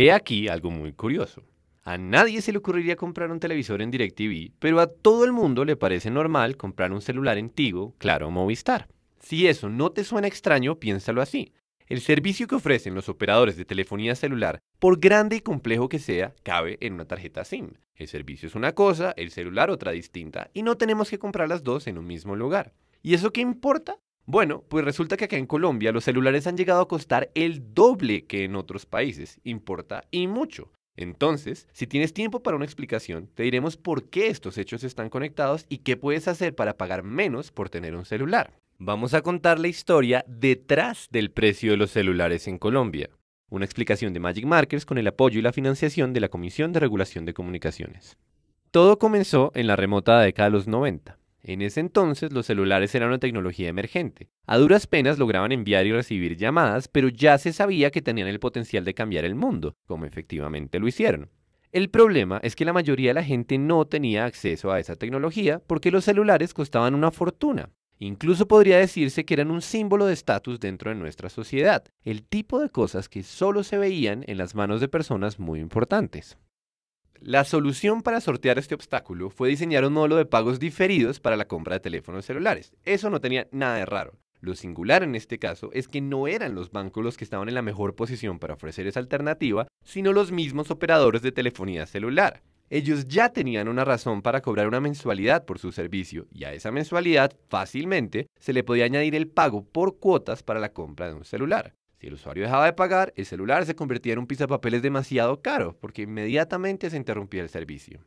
He aquí algo muy curioso. A nadie se le ocurriría comprar un televisor en DirecTV, pero a todo el mundo le parece normal comprar un celular antiguo, Claro Movistar. Si eso no te suena extraño, piénsalo así. El servicio que ofrecen los operadores de telefonía celular, por grande y complejo que sea, cabe en una tarjeta SIM. El servicio es una cosa, el celular otra distinta, y no tenemos que comprar las dos en un mismo lugar. ¿Y eso qué importa? Bueno, pues resulta que acá en Colombia los celulares han llegado a costar el doble que en otros países. Importa y mucho. Entonces, si tienes tiempo para una explicación, te diremos por qué estos hechos están conectados y qué puedes hacer para pagar menos por tener un celular. Vamos a contar la historia detrás del precio de los celulares en Colombia. Una explicación de Magic Markers con el apoyo y la financiación de la Comisión de Regulación de Comunicaciones. Todo comenzó en la remota década de los 90. En ese entonces los celulares eran una tecnología emergente. A duras penas lograban enviar y recibir llamadas, pero ya se sabía que tenían el potencial de cambiar el mundo, como efectivamente lo hicieron. El problema es que la mayoría de la gente no tenía acceso a esa tecnología porque los celulares costaban una fortuna. Incluso podría decirse que eran un símbolo de estatus dentro de nuestra sociedad, el tipo de cosas que solo se veían en las manos de personas muy importantes. La solución para sortear este obstáculo fue diseñar un módulo de pagos diferidos para la compra de teléfonos celulares. Eso no tenía nada de raro. Lo singular en este caso es que no eran los bancos los que estaban en la mejor posición para ofrecer esa alternativa, sino los mismos operadores de telefonía celular. Ellos ya tenían una razón para cobrar una mensualidad por su servicio y a esa mensualidad fácilmente se le podía añadir el pago por cuotas para la compra de un celular. Si el usuario dejaba de pagar, el celular se convertía en un papeles demasiado caro, porque inmediatamente se interrumpía el servicio.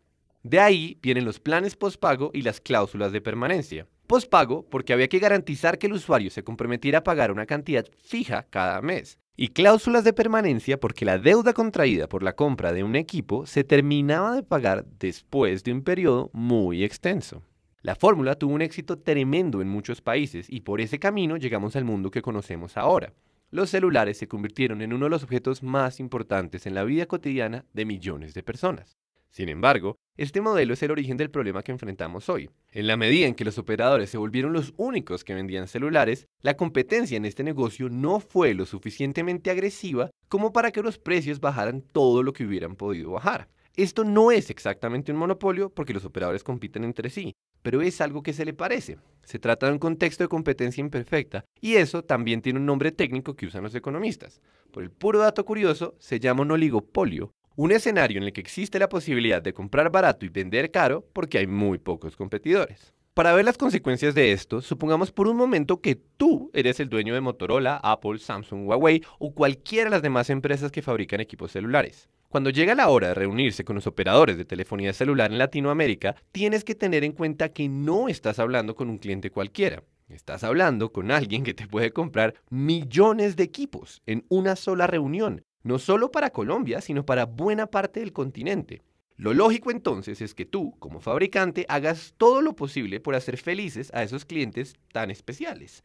De ahí vienen los planes postpago y las cláusulas de permanencia. Postpago porque había que garantizar que el usuario se comprometiera a pagar una cantidad fija cada mes. Y cláusulas de permanencia porque la deuda contraída por la compra de un equipo se terminaba de pagar después de un periodo muy extenso. La fórmula tuvo un éxito tremendo en muchos países y por ese camino llegamos al mundo que conocemos ahora los celulares se convirtieron en uno de los objetos más importantes en la vida cotidiana de millones de personas. Sin embargo, este modelo es el origen del problema que enfrentamos hoy. En la medida en que los operadores se volvieron los únicos que vendían celulares, la competencia en este negocio no fue lo suficientemente agresiva como para que los precios bajaran todo lo que hubieran podido bajar. Esto no es exactamente un monopolio porque los operadores compiten entre sí, pero es algo que se le parece. Se trata de un contexto de competencia imperfecta y eso también tiene un nombre técnico que usan los economistas. Por el puro dato curioso, se llama un oligopolio, un escenario en el que existe la posibilidad de comprar barato y vender caro porque hay muy pocos competidores. Para ver las consecuencias de esto, supongamos por un momento que tú eres el dueño de Motorola, Apple, Samsung, Huawei o cualquiera de las demás empresas que fabrican equipos celulares. Cuando llega la hora de reunirse con los operadores de telefonía celular en Latinoamérica, tienes que tener en cuenta que no estás hablando con un cliente cualquiera. Estás hablando con alguien que te puede comprar millones de equipos en una sola reunión, no solo para Colombia, sino para buena parte del continente. Lo lógico entonces es que tú, como fabricante, hagas todo lo posible por hacer felices a esos clientes tan especiales.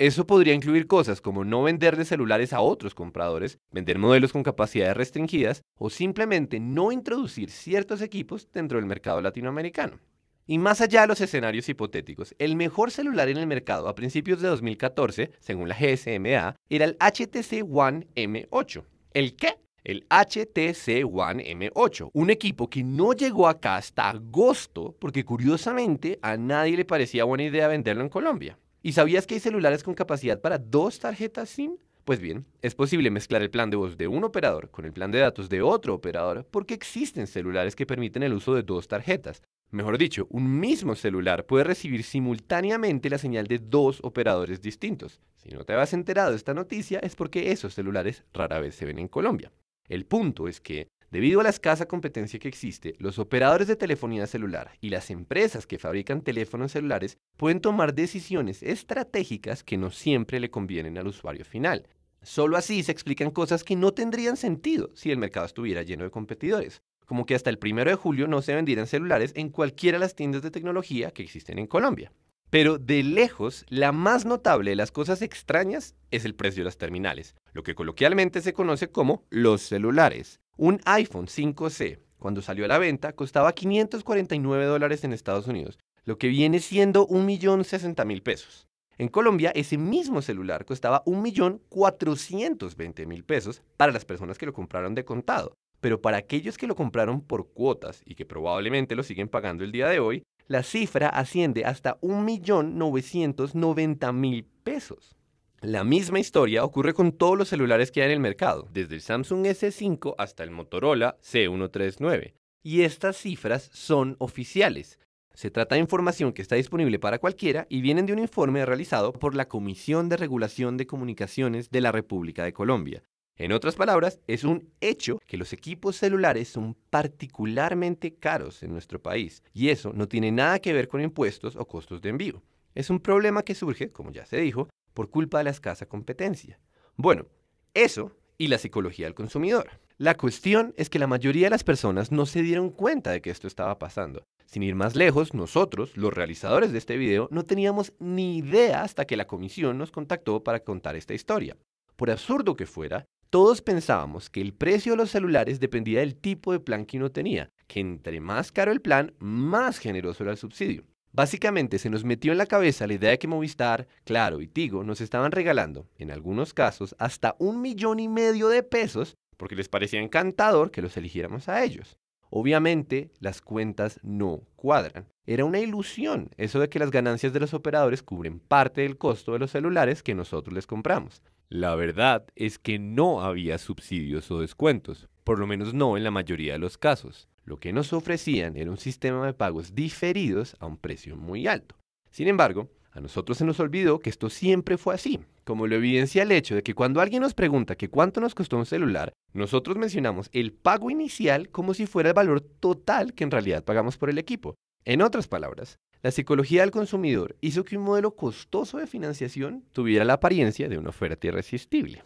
Eso podría incluir cosas como no venderle celulares a otros compradores, vender modelos con capacidades restringidas o simplemente no introducir ciertos equipos dentro del mercado latinoamericano. Y más allá de los escenarios hipotéticos, el mejor celular en el mercado a principios de 2014, según la GSMA, era el HTC One M8. ¿El qué? El HTC One M8, un equipo que no llegó acá hasta agosto porque curiosamente a nadie le parecía buena idea venderlo en Colombia. ¿Y sabías que hay celulares con capacidad para dos tarjetas SIM? Pues bien, es posible mezclar el plan de voz de un operador con el plan de datos de otro operador porque existen celulares que permiten el uso de dos tarjetas. Mejor dicho, un mismo celular puede recibir simultáneamente la señal de dos operadores distintos. Si no te habías enterado de esta noticia es porque esos celulares rara vez se ven en Colombia. El punto es que Debido a la escasa competencia que existe, los operadores de telefonía celular y las empresas que fabrican teléfonos celulares pueden tomar decisiones estratégicas que no siempre le convienen al usuario final. Solo así se explican cosas que no tendrían sentido si el mercado estuviera lleno de competidores, como que hasta el 1 de julio no se vendieran celulares en cualquiera de las tiendas de tecnología que existen en Colombia. Pero de lejos, la más notable de las cosas extrañas es el precio de las terminales, lo que coloquialmente se conoce como los celulares. Un iPhone 5C, cuando salió a la venta, costaba 549 dólares en Estados Unidos, lo que viene siendo 1.060.000 pesos. En Colombia, ese mismo celular costaba 1.420.000 pesos para las personas que lo compraron de contado. Pero para aquellos que lo compraron por cuotas y que probablemente lo siguen pagando el día de hoy, la cifra asciende hasta 1.990.000 pesos. La misma historia ocurre con todos los celulares que hay en el mercado, desde el Samsung S5 hasta el Motorola C139. Y estas cifras son oficiales. Se trata de información que está disponible para cualquiera y vienen de un informe realizado por la Comisión de Regulación de Comunicaciones de la República de Colombia. En otras palabras, es un hecho que los equipos celulares son particularmente caros en nuestro país y eso no tiene nada que ver con impuestos o costos de envío. Es un problema que surge, como ya se dijo, por culpa de la escasa competencia. Bueno, eso y la psicología del consumidor. La cuestión es que la mayoría de las personas no se dieron cuenta de que esto estaba pasando. Sin ir más lejos, nosotros, los realizadores de este video, no teníamos ni idea hasta que la comisión nos contactó para contar esta historia. Por absurdo que fuera, todos pensábamos que el precio de los celulares dependía del tipo de plan que uno tenía, que entre más caro el plan, más generoso era el subsidio. Básicamente se nos metió en la cabeza la idea de que Movistar, Claro y Tigo nos estaban regalando, en algunos casos, hasta un millón y medio de pesos porque les parecía encantador que los eligiéramos a ellos. Obviamente, las cuentas no cuadran. Era una ilusión eso de que las ganancias de los operadores cubren parte del costo de los celulares que nosotros les compramos. La verdad es que no había subsidios o descuentos, por lo menos no en la mayoría de los casos. Lo que nos ofrecían era un sistema de pagos diferidos a un precio muy alto. Sin embargo, a nosotros se nos olvidó que esto siempre fue así, como lo evidencia el hecho de que cuando alguien nos pregunta que cuánto nos costó un celular, nosotros mencionamos el pago inicial como si fuera el valor total que en realidad pagamos por el equipo. En otras palabras, la psicología del consumidor hizo que un modelo costoso de financiación tuviera la apariencia de una oferta irresistible.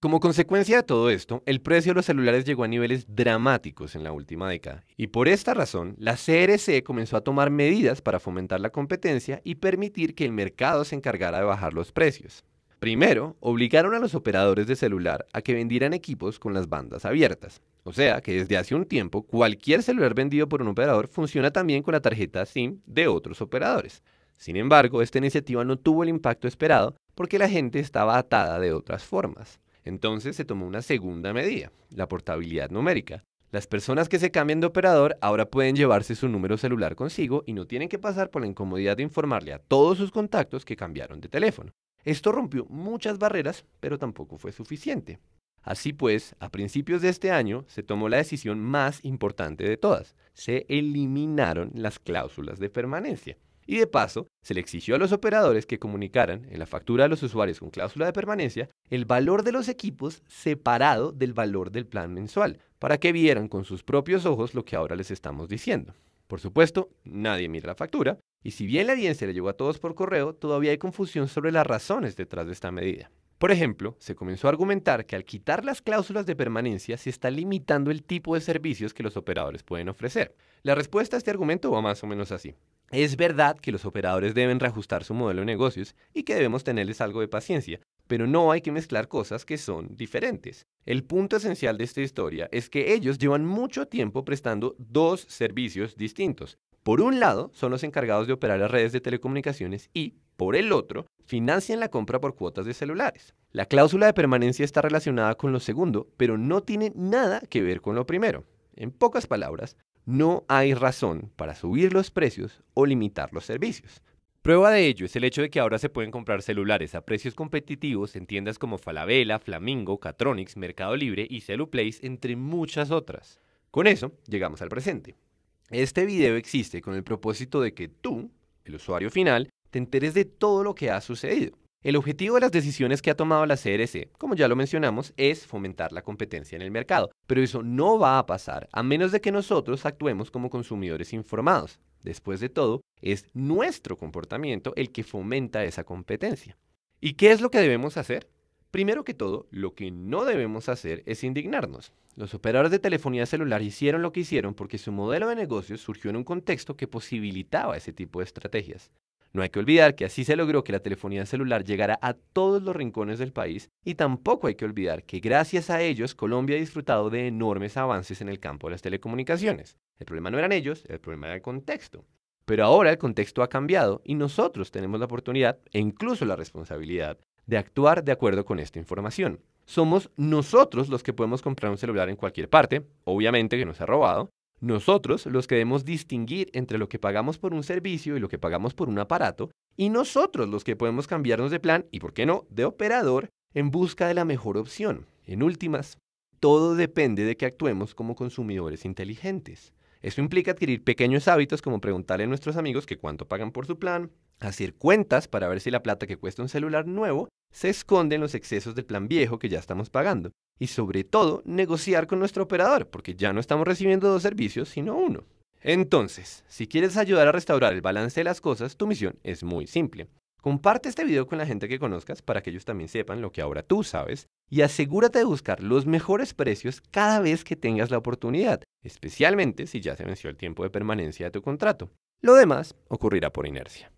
Como consecuencia de todo esto, el precio de los celulares llegó a niveles dramáticos en la última década, y por esta razón, la CRC comenzó a tomar medidas para fomentar la competencia y permitir que el mercado se encargara de bajar los precios. Primero, obligaron a los operadores de celular a que vendieran equipos con las bandas abiertas. O sea que desde hace un tiempo cualquier celular vendido por un operador funciona también con la tarjeta SIM de otros operadores. Sin embargo, esta iniciativa no tuvo el impacto esperado porque la gente estaba atada de otras formas. Entonces se tomó una segunda medida, la portabilidad numérica. Las personas que se cambian de operador ahora pueden llevarse su número celular consigo y no tienen que pasar por la incomodidad de informarle a todos sus contactos que cambiaron de teléfono. Esto rompió muchas barreras, pero tampoco fue suficiente. Así pues, a principios de este año se tomó la decisión más importante de todas. Se eliminaron las cláusulas de permanencia. Y de paso, se le exigió a los operadores que comunicaran en la factura a los usuarios con cláusula de permanencia el valor de los equipos separado del valor del plan mensual, para que vieran con sus propios ojos lo que ahora les estamos diciendo. Por supuesto, nadie mira la factura, y si bien la audiencia le llegó a todos por correo, todavía hay confusión sobre las razones detrás de esta medida. Por ejemplo, se comenzó a argumentar que al quitar las cláusulas de permanencia se está limitando el tipo de servicios que los operadores pueden ofrecer. La respuesta a este argumento va más o menos así. Es verdad que los operadores deben reajustar su modelo de negocios y que debemos tenerles algo de paciencia, pero no hay que mezclar cosas que son diferentes. El punto esencial de esta historia es que ellos llevan mucho tiempo prestando dos servicios distintos. Por un lado, son los encargados de operar las redes de telecomunicaciones y, por el otro, financian la compra por cuotas de celulares. La cláusula de permanencia está relacionada con lo segundo, pero no tiene nada que ver con lo primero. En pocas palabras, no hay razón para subir los precios o limitar los servicios. Prueba de ello es el hecho de que ahora se pueden comprar celulares a precios competitivos en tiendas como Falabella, Flamingo, Catronics, Mercado Libre y Celuplace, entre muchas otras. Con eso, llegamos al presente. Este video existe con el propósito de que tú, el usuario final, te enteres de todo lo que ha sucedido. El objetivo de las decisiones que ha tomado la CRC, como ya lo mencionamos, es fomentar la competencia en el mercado, pero eso no va a pasar a menos de que nosotros actuemos como consumidores informados. Después de todo, es nuestro comportamiento el que fomenta esa competencia. ¿Y qué es lo que debemos hacer? Primero que todo, lo que no debemos hacer es indignarnos. Los operadores de telefonía celular hicieron lo que hicieron porque su modelo de negocio surgió en un contexto que posibilitaba ese tipo de estrategias. No hay que olvidar que así se logró que la telefonía celular llegara a todos los rincones del país y tampoco hay que olvidar que gracias a ellos Colombia ha disfrutado de enormes avances en el campo de las telecomunicaciones. El problema no eran ellos, el problema era el contexto. Pero ahora el contexto ha cambiado y nosotros tenemos la oportunidad e incluso la responsabilidad de actuar de acuerdo con esta información. Somos nosotros los que podemos comprar un celular en cualquier parte, obviamente que se ha robado, nosotros, los que debemos distinguir entre lo que pagamos por un servicio y lo que pagamos por un aparato, y nosotros los que podemos cambiarnos de plan y, por qué no, de operador en busca de la mejor opción. En últimas, todo depende de que actuemos como consumidores inteligentes. Eso implica adquirir pequeños hábitos como preguntarle a nuestros amigos que cuánto pagan por su plan, hacer cuentas para ver si la plata que cuesta un celular nuevo se esconde en los excesos del plan viejo que ya estamos pagando. Y sobre todo, negociar con nuestro operador, porque ya no estamos recibiendo dos servicios, sino uno. Entonces, si quieres ayudar a restaurar el balance de las cosas, tu misión es muy simple. Comparte este video con la gente que conozcas para que ellos también sepan lo que ahora tú sabes y asegúrate de buscar los mejores precios cada vez que tengas la oportunidad, especialmente si ya se venció el tiempo de permanencia de tu contrato. Lo demás ocurrirá por inercia.